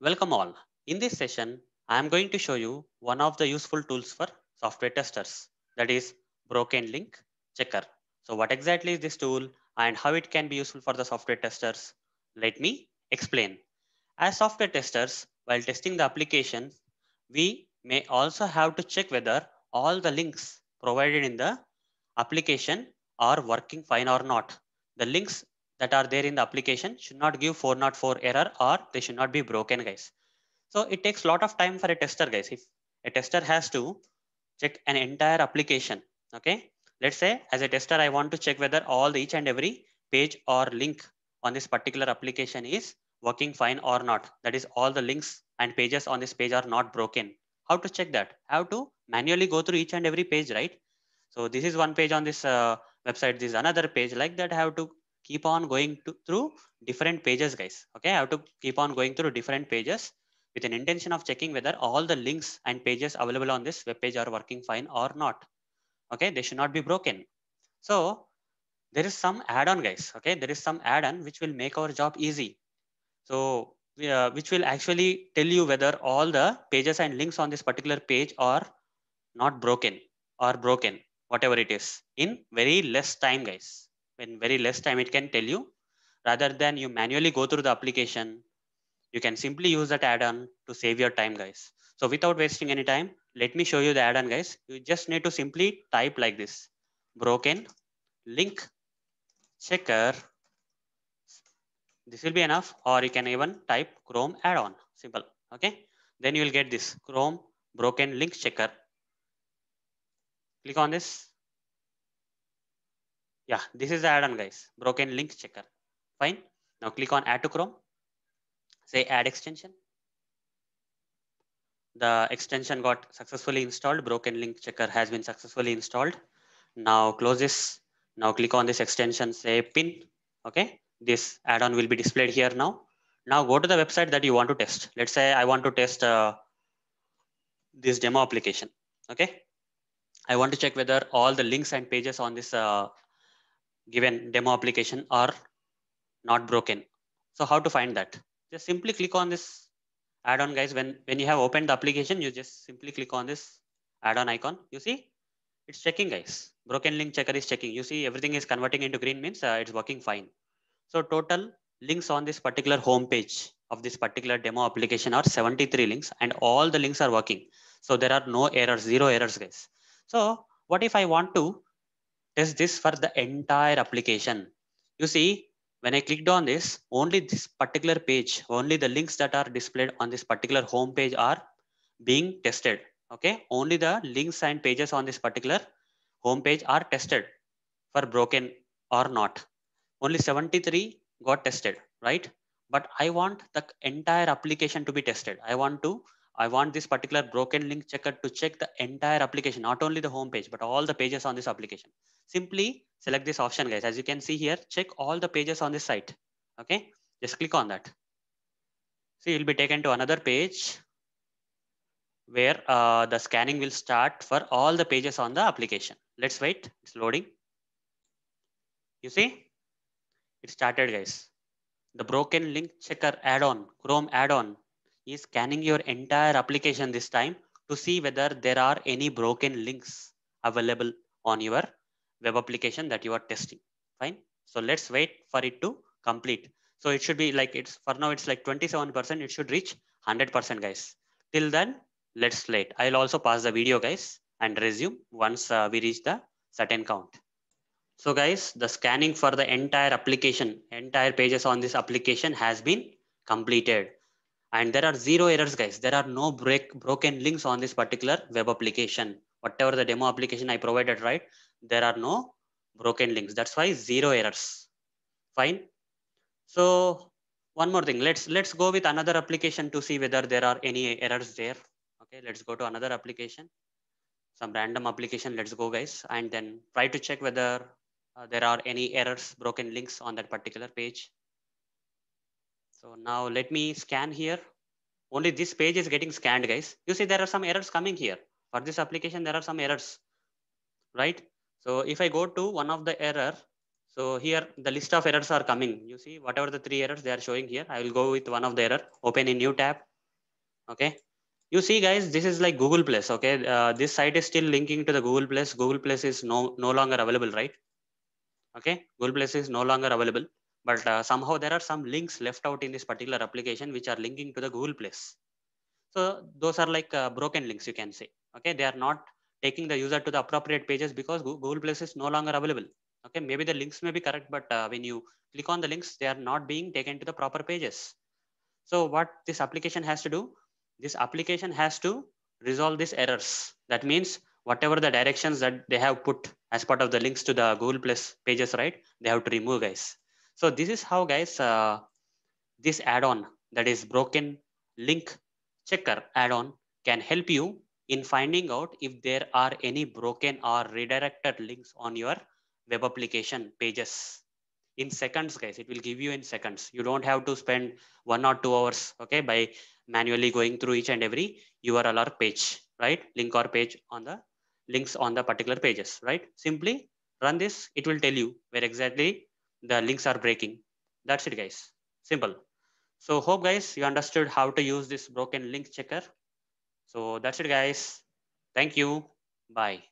Welcome all. In this session, I am going to show you one of the useful tools for software testers, that is Broken Link Checker. So what exactly is this tool and how it can be useful for the software testers? Let me explain. As software testers, while testing the application, we may also have to check whether all the links provided in the application are working fine or not. The links that are there in the application should not give 404 error or they should not be broken guys. So it takes a lot of time for a tester guys. If a tester has to check an entire application, okay. Let's say as a tester, I want to check whether all the each and every page or link on this particular application is working fine or not. That is all the links and pages on this page are not broken. How to check that? How to manually go through each and every page, right? So this is one page on this uh, website, this is another page like that. I have to keep on going to, through different pages, guys. Okay, I have to keep on going through different pages with an intention of checking whether all the links and pages available on this web page are working fine or not. Okay, they should not be broken. So there is some add-on guys. Okay, there is some add-on which will make our job easy. So uh, which will actually tell you whether all the pages and links on this particular page are not broken or broken, whatever it is in very less time guys in very less time it can tell you rather than you manually go through the application you can simply use that add-on to save your time guys so without wasting any time let me show you the add-on guys you just need to simply type like this broken link checker this will be enough or you can even type chrome add-on simple okay then you will get this chrome broken link checker click on this yeah, this is the add-on guys, broken link checker. Fine. Now click on add to Chrome, say add extension. The extension got successfully installed. Broken link checker has been successfully installed. Now close this. Now click on this extension, say pin. Okay. This add-on will be displayed here now. Now go to the website that you want to test. Let's say I want to test uh, this demo application. Okay. I want to check whether all the links and pages on this uh, given demo application are not broken. So how to find that? Just simply click on this add-on guys. When, when you have opened the application, you just simply click on this add-on icon. You see, it's checking guys. Broken link checker is checking. You see everything is converting into green means uh, it's working fine. So total links on this particular home page of this particular demo application are 73 links and all the links are working. So there are no errors, zero errors guys. So what if I want to is this for the entire application. You see, when I clicked on this, only this particular page, only the links that are displayed on this particular home page are being tested. Okay, only the links and pages on this particular home page are tested for broken or not. Only 73 got tested, right? But I want the entire application to be tested. I want to I want this particular broken link checker to check the entire application, not only the home page, but all the pages on this application. Simply select this option, guys. As you can see here, check all the pages on this site. Okay, just click on that. So you'll be taken to another page where uh, the scanning will start for all the pages on the application. Let's wait, it's loading. You see, it started guys. The broken link checker add-on, Chrome add-on is scanning your entire application this time to see whether there are any broken links available on your web application that you are testing. Fine. So let's wait for it to complete. So it should be like it's for now, it's like 27%. It should reach 100% guys. Till then, let's wait. I'll also pass the video guys and resume once uh, we reach the certain count. So guys, the scanning for the entire application, entire pages on this application has been completed and there are zero errors guys there are no break broken links on this particular web application whatever the demo application i provided right there are no broken links that's why zero errors fine so one more thing let's let's go with another application to see whether there are any errors there okay let's go to another application some random application let's go guys and then try to check whether uh, there are any errors broken links on that particular page so now let me scan here. Only this page is getting scanned, guys. You see there are some errors coming here. For this application, there are some errors, right? So if I go to one of the error, so here the list of errors are coming. You see whatever the three errors they are showing here, I will go with one of the error, open a new tab. Okay. You see guys, this is like Google Plus. Okay. Uh, this site is still linking to the Google Plus. Google Plus is no, no longer available, right? Okay. Google Plus is no longer available but uh, somehow there are some links left out in this particular application which are linking to the Google Place. So those are like uh, broken links, you can say. Okay, they are not taking the user to the appropriate pages because Google Place is no longer available. Okay, maybe the links may be correct, but uh, when you click on the links, they are not being taken to the proper pages. So what this application has to do, this application has to resolve these errors. That means whatever the directions that they have put as part of the links to the Google Plus pages, right? They have to remove guys. So this is how guys, uh, this add-on that is broken link checker add-on can help you in finding out if there are any broken or redirected links on your web application pages in seconds guys it will give you in seconds you don't have to spend one or two hours okay by manually going through each and every url or page right link or page on the links on the particular pages right simply run this it will tell you where exactly the links are breaking. That's it guys, simple. So hope guys, you understood how to use this broken link checker. So that's it guys. Thank you. Bye.